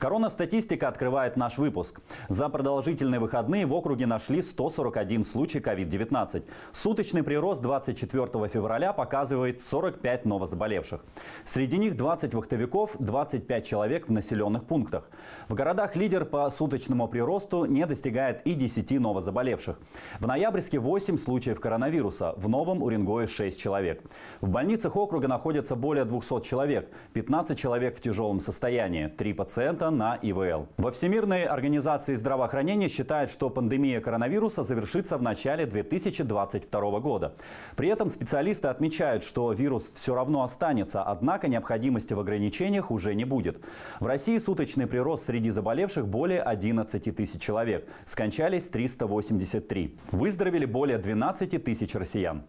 Корона-статистика открывает наш выпуск. За продолжительные выходные в округе нашли 141 случай COVID-19. Суточный прирост 24 февраля показывает 45 новозаболевших. Среди них 20 вахтовиков, 25 человек в населенных пунктах. В городах лидер по суточному приросту не достигает и 10 новозаболевших. В ноябрьске 8 случаев коронавируса, в Новом Уренгое 6 человек. В больницах округа находятся более 200 человек, 15 человек в тяжелом состоянии, 3 пациента на ИВЛ. Во Всемирной организации здравоохранения считают, что пандемия коронавируса завершится в начале 2022 года. При этом специалисты отмечают, что вирус все равно останется, однако необходимости в ограничениях уже не будет. В России суточный прирост среди заболевших более 11 тысяч человек. Скончались 383. Выздоровели более 12 тысяч россиян.